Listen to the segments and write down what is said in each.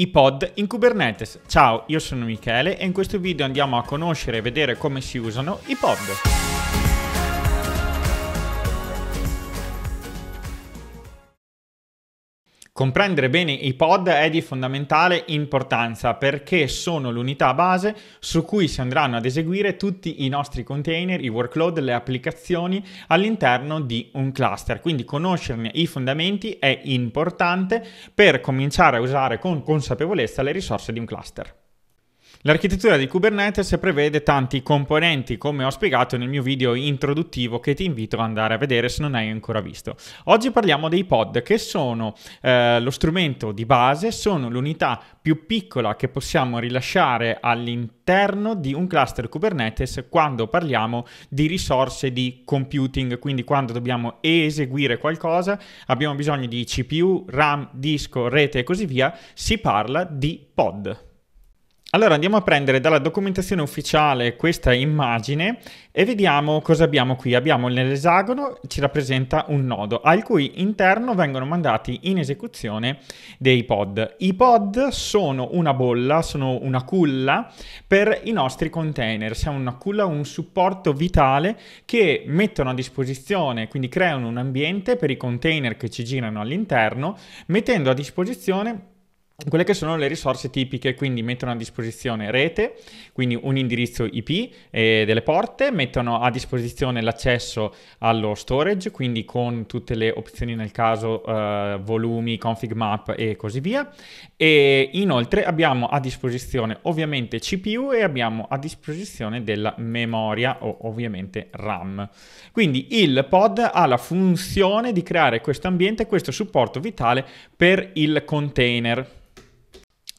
I pod in Kubernetes. Ciao, io sono Michele e in questo video andiamo a conoscere e vedere come si usano i pod. Comprendere bene i pod è di fondamentale importanza perché sono l'unità base su cui si andranno ad eseguire tutti i nostri container, i workload, le applicazioni all'interno di un cluster. Quindi conoscerne i fondamenti è importante per cominciare a usare con consapevolezza le risorse di un cluster. L'architettura di Kubernetes prevede tanti componenti, come ho spiegato nel mio video introduttivo che ti invito ad andare a vedere se non hai ancora visto. Oggi parliamo dei pod, che sono eh, lo strumento di base, sono l'unità più piccola che possiamo rilasciare all'interno di un cluster Kubernetes quando parliamo di risorse di computing, quindi quando dobbiamo eseguire qualcosa, abbiamo bisogno di CPU, RAM, disco, rete e così via, si parla di pod. Allora andiamo a prendere dalla documentazione ufficiale questa immagine e vediamo cosa abbiamo qui. Abbiamo nell'esagono, ci rappresenta un nodo al cui interno vengono mandati in esecuzione dei pod. I pod sono una bolla, sono una culla per i nostri container. Siamo una culla, un supporto vitale che mettono a disposizione, quindi creano un ambiente per i container che ci girano all'interno, mettendo a disposizione quelle che sono le risorse tipiche, quindi mettono a disposizione rete, quindi un indirizzo IP eh, delle porte, mettono a disposizione l'accesso allo storage, quindi con tutte le opzioni nel caso eh, volumi, config map e così via. E inoltre abbiamo a disposizione ovviamente CPU e abbiamo a disposizione della memoria o ovviamente RAM. Quindi il pod ha la funzione di creare questo ambiente, questo supporto vitale per il container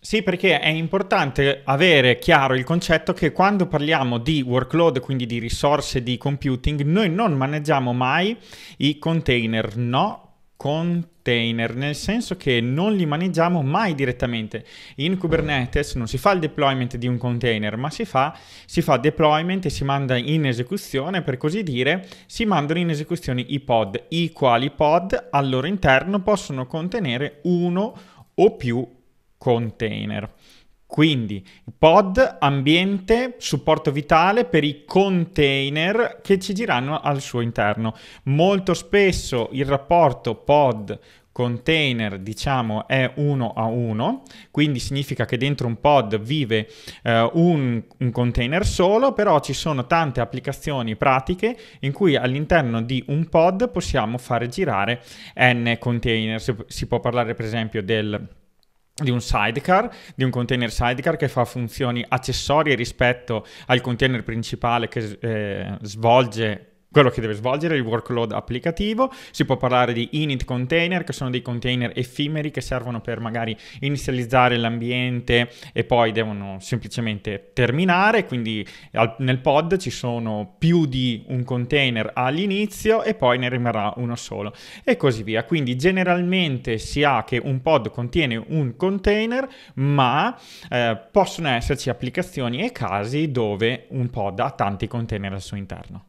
sì, perché è importante avere chiaro il concetto che quando parliamo di workload, quindi di risorse di computing, noi non maneggiamo mai i container, no? Container, nel senso che non li maneggiamo mai direttamente. In Kubernetes non si fa il deployment di un container, ma si fa, si fa deployment e si manda in esecuzione, per così dire, si mandano in esecuzione i pod, i quali pod al loro interno possono contenere uno o più container. Quindi pod, ambiente, supporto vitale per i container che ci girano al suo interno. Molto spesso il rapporto pod container diciamo è uno a uno, quindi significa che dentro un pod vive eh, un, un, container solo, però ci sono tante applicazioni pratiche in cui all'interno di un pod possiamo fare girare n container. Si, si può parlare per esempio del di un sidecar, di un container sidecar che fa funzioni accessorie rispetto al container principale che eh, svolge quello che deve svolgere il workload applicativo, si può parlare di init container che sono dei container effimeri che servono per magari inizializzare l'ambiente e poi devono semplicemente terminare, quindi al, nel pod ci sono più di un container all'inizio e poi ne rimarrà uno solo e così via. Quindi generalmente si ha che un pod contiene un container, ma eh, possono esserci applicazioni e casi dove un pod ha tanti container al suo interno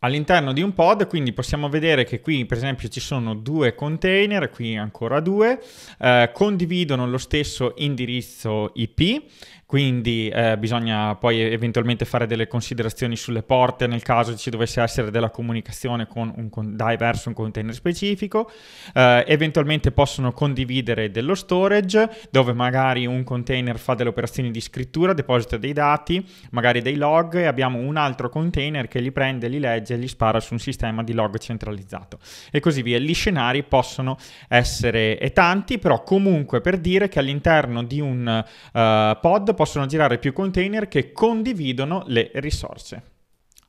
all'interno di un pod, quindi possiamo vedere che qui per esempio ci sono due container, qui ancora due, eh, condividono lo stesso indirizzo IP, quindi eh, bisogna poi eventualmente fare delle considerazioni sulle porte nel caso ci dovesse essere della comunicazione con un con- dai verso un container specifico, eh, eventualmente possono condividere dello storage dove magari un container fa delle operazioni di scrittura, deposita dei dati, magari dei log e abbiamo un altro container che li prende, li legge protegge e gli spara su un sistema di log centralizzato e così via. Gli scenari possono essere tanti, però comunque per dire che all'interno di un uh, pod possono girare più container che condividono le risorse.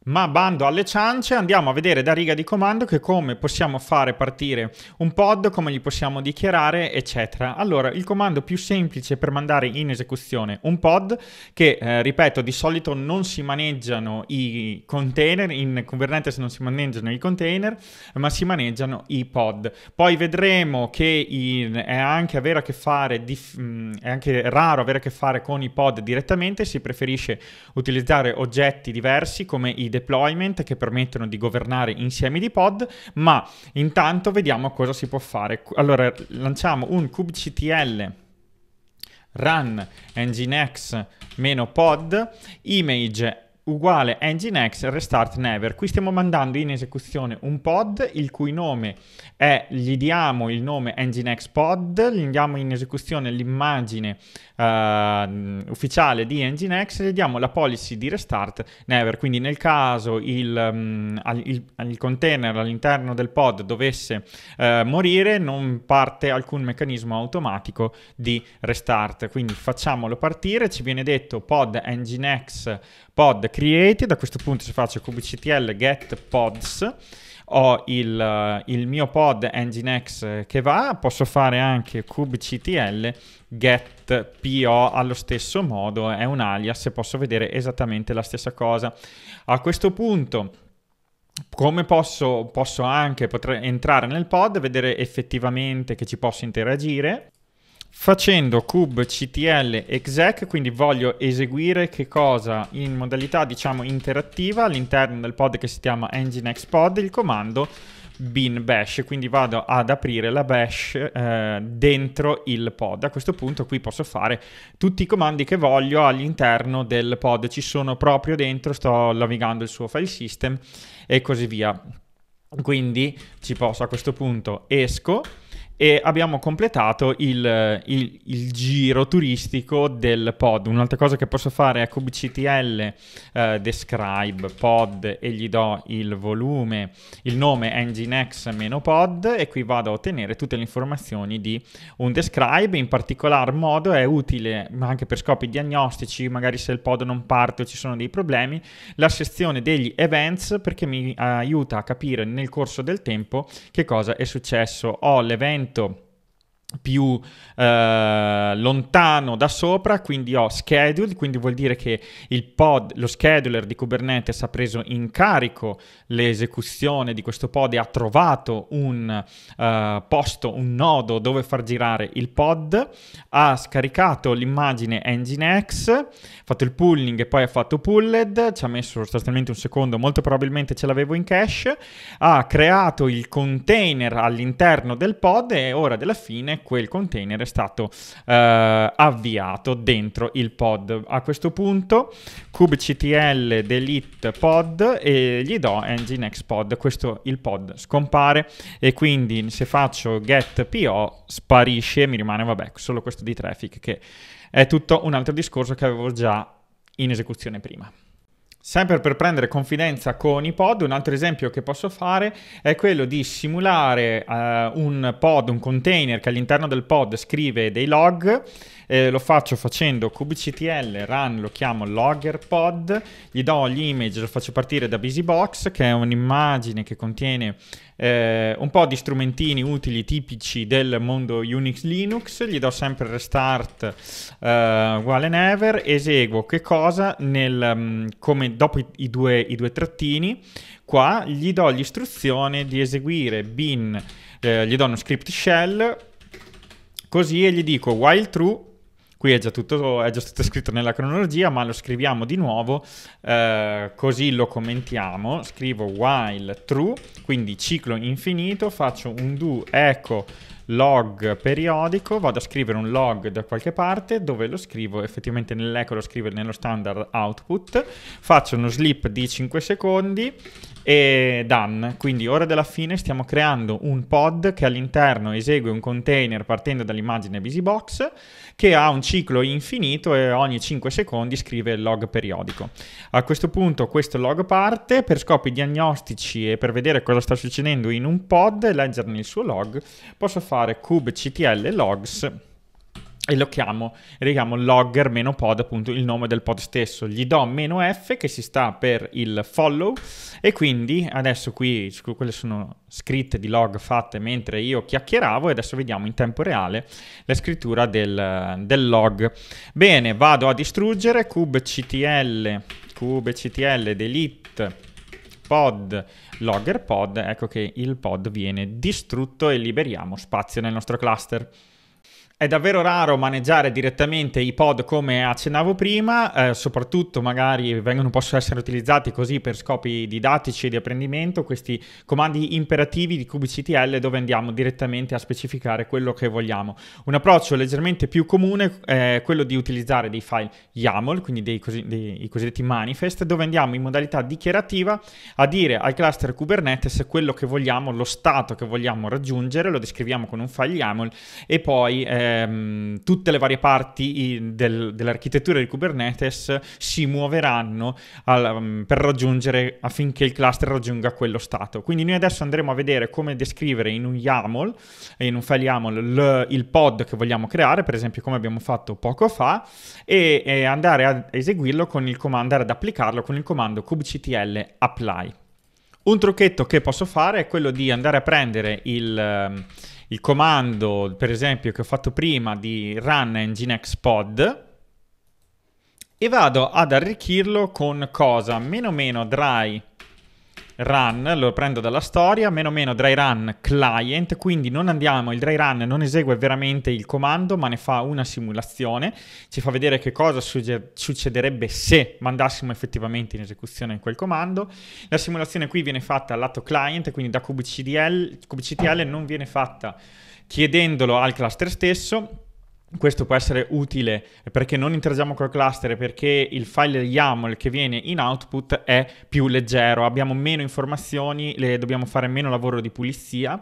Ma bando alle ciance, andiamo a vedere da riga di comando che come possiamo fare partire un pod, come gli possiamo dichiarare, eccetera. Allora, il comando più semplice per mandare in esecuzione un pod, che eh, ripeto, di solito non si maneggiano i container, in Kubernetes non si maneggiano i container, ma si maneggiano i pod. Poi vedremo che in, è, anche fare, mm, è anche raro avere a che fare con i pod direttamente, si preferisce utilizzare oggetti diversi come i deployment che permettono di governare insieme di pod, ma intanto vediamo cosa si può fare. Allora, lanciamo un kubectl run nginx-pod image uguale nginx restart never. Qui stiamo mandando in esecuzione un pod il cui nome è, gli diamo il nome nginx pod, gli diamo in esecuzione l'immagine uh, ufficiale di nginx e gli diamo la policy di restart never. Quindi nel caso il, um, il, il container all'interno del pod dovesse uh, morire non parte alcun meccanismo automatico di restart. Quindi facciamolo partire, ci viene detto pod nginx pod created, a questo punto se faccio kubectl get pods ho il, eh, il mio pod Nginx che va, posso fare anche kubectl get po allo stesso modo, è un alias e posso vedere esattamente la stessa cosa. A questo punto come posso, posso anche entrare nel pod, vedere effettivamente che ci posso interagire facendo kubectl exec, quindi voglio eseguire che cosa in modalità diciamo interattiva all'interno del pod che si chiama nginx pod, il comando bin bash, quindi vado ad aprire la bash eh, dentro il pod. A questo punto qui posso fare tutti i comandi che voglio all'interno del pod, ci sono proprio dentro, sto navigando il suo file system e così via. Quindi ci posso a questo punto esco e abbiamo completato il, il, il, giro turistico del pod. Un'altra cosa che posso fare è kubectl eh, describe pod e gli do il volume, il nome nginx-pod e qui vado a ottenere tutte le informazioni di un describe. In particolar modo è utile anche per scopi diagnostici, magari se il pod non parte o ci sono dei problemi, la sezione degli events perché mi aiuta a capire nel corso del tempo che cosa è successo. Ho l'evento momento più eh, lontano da sopra, quindi ho scheduled, quindi vuol dire che il pod, lo scheduler di Kubernetes ha preso in carico l'esecuzione di questo pod e ha trovato un eh, posto, un nodo dove far girare il pod, ha scaricato l'immagine Nginx fatto il pooling e poi ha fatto pulled, ci ha messo sostanzialmente un secondo, molto probabilmente ce l'avevo in cache, ha creato il container all'interno del pod e ora della fine quel container è stato eh, avviato dentro il pod. A questo punto kubectl delete pod e gli do nginx pod, questo il pod scompare e quindi se faccio get po sparisce, mi rimane vabbè solo questo di traffic che è tutto un altro discorso che avevo già in esecuzione prima. Sempre per prendere confidenza con i pod, un altro esempio che posso fare è quello di simulare uh, un pod, un container che all'interno del pod scrive dei log eh, lo faccio facendo kubectl run, lo chiamo logger pod, gli do gli image, lo faccio partire da busybox che è un'immagine che contiene eh, un po' di strumentini utili tipici del mondo Unix Linux, gli do sempre restart eh, uguale never, eseguo che cosa nel, mm, come dopo i, i, due, i due trattini, qua gli do l'istruzione di eseguire bin, eh, gli do uno script shell, così e gli dico while true Qui è già tutto, è già tutto scritto nella cronologia, ma lo scriviamo di nuovo, eh, così lo commentiamo. Scrivo while true, quindi ciclo infinito, faccio un do echo log periodico, vado a scrivere un log da qualche parte dove lo scrivo effettivamente nell'eco lo scrivo nello standard output, faccio uno slip di 5 secondi, e done. Quindi ora della fine stiamo creando un pod che all'interno esegue un container partendo dall'immagine BusyBox che ha un ciclo infinito e ogni 5 secondi scrive il log periodico. A questo punto questo log parte per scopi diagnostici e per vedere cosa sta succedendo in un pod e leggerne il suo log posso fare kubectl logs e lo chiamo, richiamo logger meno pod, appunto il nome del pod stesso. Gli do meno F che si sta per il follow e quindi adesso qui quelle sono scritte di log fatte mentre io chiacchieravo e adesso vediamo in tempo reale la scrittura del, del log. Bene, vado a distruggere kubectl, kubectl delete pod, logger pod, ecco che il pod viene distrutto e liberiamo spazio nel nostro cluster. È davvero raro maneggiare direttamente i pod come accennavo prima, eh, soprattutto magari vengono, possono essere utilizzati così per scopi didattici e di apprendimento, questi comandi imperativi di kubectl dove andiamo direttamente a specificare quello che vogliamo. Un approccio leggermente più comune eh, è quello di utilizzare dei file YAML, quindi dei, cosi, dei i cosiddetti manifest, dove andiamo in modalità dichiarativa a dire al cluster Kubernetes quello che vogliamo, lo stato che vogliamo raggiungere, lo descriviamo con un file YAML e poi... Eh, ehm, tutte le varie parti del, dell'architettura di Kubernetes si muoveranno al, mm, per raggiungere affinché il cluster raggiunga quello stato. Quindi noi adesso andremo a vedere come descrivere in un YAML, in un file YAML, il pod che vogliamo creare, per esempio come abbiamo fatto poco fa, e, e andare a eseguirlo con il comando, andare ad applicarlo con il comando kubectl apply. Un trucchetto che posso fare è quello di andare a prendere il il comando, per esempio, che ho fatto prima di run nginx pod e vado ad arricchirlo con cosa meno meno dry run, lo prendo dalla storia, meno meno dry run client, quindi non andiamo, il dry run non esegue veramente il comando, ma ne fa una simulazione, ci fa vedere che cosa succederebbe se mandassimo effettivamente in esecuzione quel comando. La simulazione qui viene fatta al lato client, quindi da kubectl, kubectl non viene fatta chiedendolo al cluster stesso, questo può essere utile perché non interagiamo col cluster, perché il file YAML che viene in output è più leggero, abbiamo meno informazioni, dobbiamo fare meno lavoro di pulizia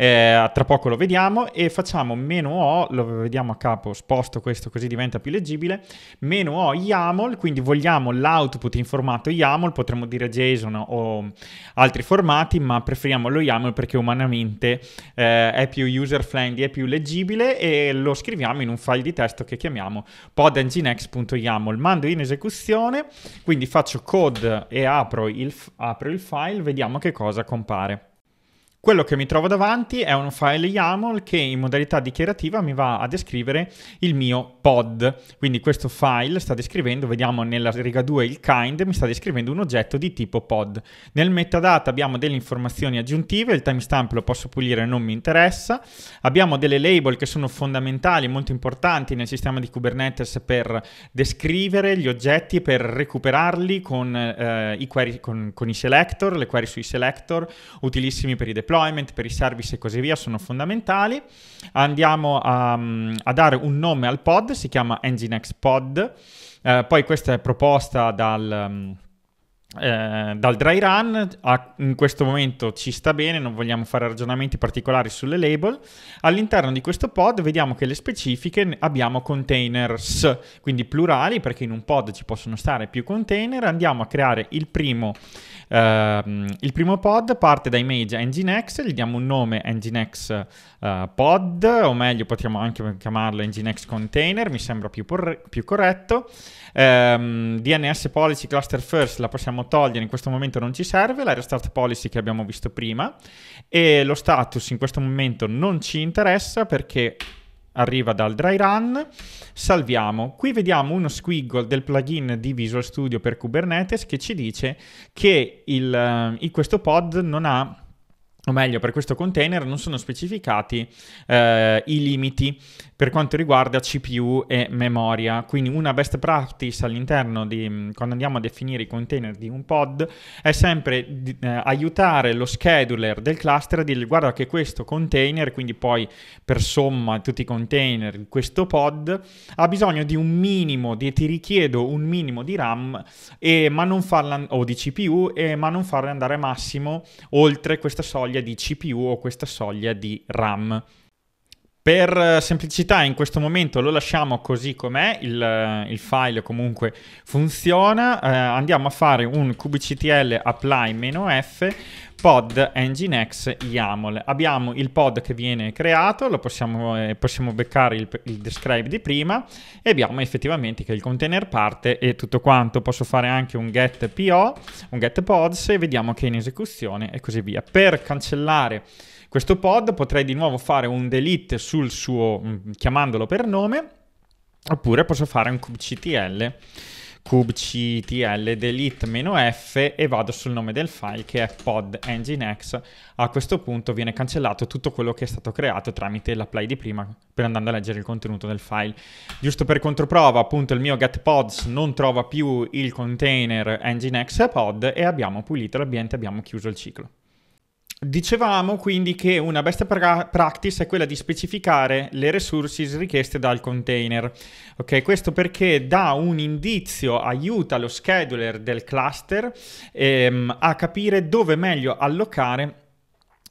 eh, tra poco lo vediamo e facciamo meno o, lo vediamo a capo, sposto questo così diventa più leggibile, meno o YAML, quindi vogliamo l'output in formato YAML, potremmo dire JSON o altri formati, ma preferiamo lo YAML perché umanamente eh, è più user friendly, è più leggibile e lo scriviamo in un file di testo che chiamiamo podenginex.yaml. Mando in esecuzione, quindi faccio code e apro il, apro il file, vediamo che cosa compare. Quello che mi trovo davanti è un file YAML che in modalità dichiarativa mi va a descrivere il mio pod. Quindi questo file sta descrivendo, vediamo nella riga 2 il kind, mi sta descrivendo un oggetto di tipo pod. Nel metadata abbiamo delle informazioni aggiuntive, il timestamp lo posso pulire, non mi interessa. Abbiamo delle label che sono fondamentali, molto importanti nel sistema di Kubernetes per descrivere gli oggetti, per recuperarli con, eh, i, query, con, con i selector, le query sui selector, utilissimi per i deploy deployment, per i service e così via sono fondamentali. Andiamo a, mm, a dare un nome al pod, si chiama Nginx Pod. Eh, poi questa è proposta dal mm, eh, dal dry run a, in questo momento ci sta bene, non vogliamo fare ragionamenti particolari sulle label. All'interno di questo pod vediamo che le specifiche abbiamo containers, quindi plurali, perché in un pod ci possono stare più container. Andiamo a creare il primo, eh, il primo pod, parte da image nginx, gli diamo un nome nginx eh, pod, o meglio potremmo anche chiamarlo nginx container, mi sembra più, por- più corretto. Ehm, DNS policy cluster first la possiamo vogliamo togliere in questo momento non ci serve, la restart policy che abbiamo visto prima e lo status in questo momento non ci interessa perché arriva dal dry run, salviamo. Qui vediamo uno squiggle del plugin di Visual Studio per Kubernetes che ci dice che il, eh, questo pod non ha o meglio per questo container non sono specificati eh, i limiti per quanto riguarda CPU e memoria, quindi una best practice all'interno di mm, quando andiamo a definire i container di un pod è sempre di, eh, aiutare lo scheduler del cluster a dire guarda che questo container, quindi poi per somma tutti i container di questo pod ha bisogno di un minimo di ti richiedo un minimo di RAM e, ma non farla, o di CPU e, ma non farla andare massimo oltre questa soglia soglia di CPU o questa soglia di RAM per semplicità in questo momento lo lasciamo così com'è, il, il file comunque funziona, eh, andiamo a fare un kubectl apply-f pod nginx YAML. Abbiamo il pod che viene creato, lo possiamo, eh, possiamo beccare il, il, describe di prima e abbiamo effettivamente che il container parte e tutto quanto. Posso fare anche un get PO, un get pods e vediamo che è in esecuzione e così via. Per cancellare questo pod, potrei di nuovo fare un delete sul suo, mm, chiamandolo per nome, oppure posso fare un kubectl kubectl delete-f e vado sul nome del file che è pod nginx. A questo punto viene cancellato tutto quello che è stato creato tramite l'apply di prima per andare a leggere il contenuto del file. Giusto per controprova, appunto il mio getPods non trova più il container nginx pod e abbiamo pulito l'ambiente, abbiamo chiuso il ciclo. Dicevamo quindi che una best practice è quella di specificare le resources richieste dal container. Ok, questo perché dà un indizio, aiuta lo scheduler del cluster ehm, a capire dove meglio allocare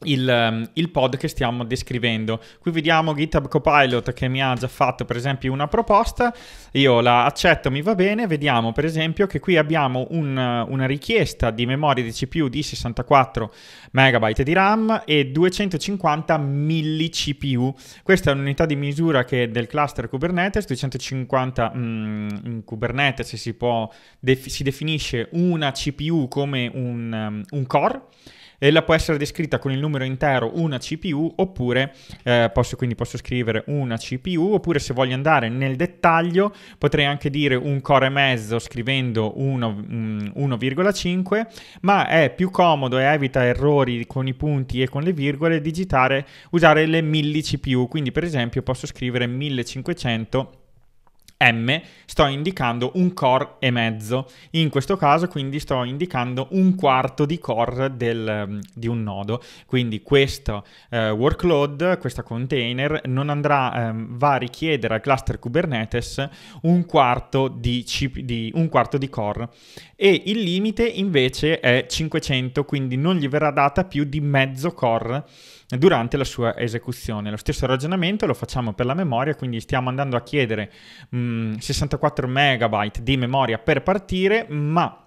il, ehm, il, pod che stiamo descrivendo. Qui vediamo GitHub Copilot che mi ha già fatto per esempio una proposta, io la accetto, mi va bene, vediamo per esempio che qui abbiamo un, eh, una richiesta di memoria di CPU di 64 MB di RAM e 250 millicpu. Questa è un'unità di misura che del cluster Kubernetes, 250 mm, in Kubernetes si, può, def, si definisce una CPU come un, um, un core e la può essere descritta con il numero intero una CPU oppure eh, posso, quindi posso scrivere una CPU oppure se voglio andare nel dettaglio potrei anche dire un core e mezzo scrivendo 1,5 mm, ma è più comodo e evita errori con i punti e con le virgole digitare usare le 1000 CPU quindi per esempio posso scrivere 1500 M sto indicando un core e mezzo. In questo caso quindi sto indicando un quarto di core del, mm, di un nodo. Quindi questo eh, workload, questo container, non andrà, eh, va a richiedere al cluster Kubernetes un quarto di, chip, di, un quarto di core e il limite invece è 500, quindi non gli verrà data più di mezzo core durante la sua esecuzione. Lo stesso ragionamento lo facciamo per la memoria, quindi stiamo andando a chiedere mh, mm, 64 ehm, megabyte di memoria per partire, ma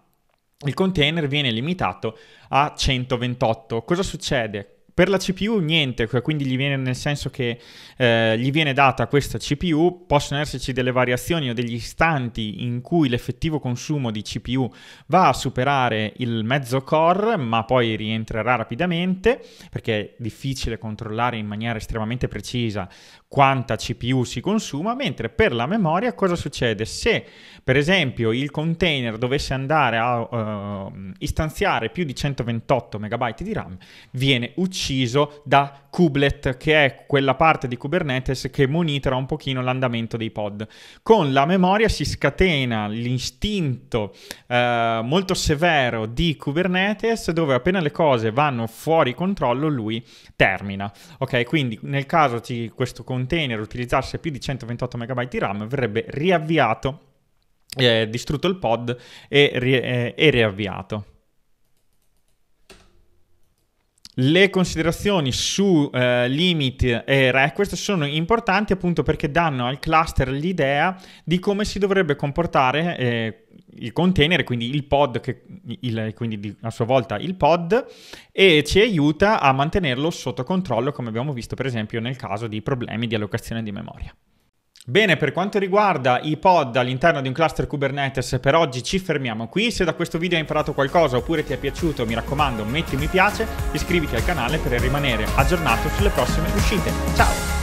il container viene limitato a 128. Cosa succede? Per la CPU niente, quindi gli viene nel senso che eh, gli viene data questa CPU, possono esserci delle variazioni o degli istanti in cui l'effettivo consumo di CPU va a superare il mezzo core, ma poi rientrerà rapidamente, perché è difficile controllare in maniera estremamente precisa quanta CPU si consuma, mentre per la memoria cosa succede? Se per esempio il container dovesse andare a uh, istanziare più di 128 MB di RAM, viene ucciso da Kubelet, che è quella parte di Kubernetes che monitora un pochino l'andamento dei pod. Con la memoria si scatena l'istinto uh, molto severo di Kubernetes, dove appena le cose vanno fuori controllo lui termina. Ok, quindi nel caso di questo container container utilizzasse più di 128 MB di RAM verrebbe riavviato, eh, distrutto il pod e, eh, e riavviato. Le considerazioni su eh, limit e request sono importanti appunto perché danno al cluster l'idea di come si dovrebbe comportare eh, il container, quindi il pod, che, il, quindi a sua volta il pod, e ci aiuta a mantenerlo sotto controllo, come abbiamo visto per esempio nel caso di problemi di allocazione di memoria. Bene, per quanto riguarda i pod all'interno di un cluster Kubernetes, per oggi ci fermiamo qui. Se da questo video hai imparato qualcosa oppure ti è piaciuto, mi raccomando, metti un mi piace, iscriviti al canale per rimanere aggiornato sulle prossime uscite. Ciao!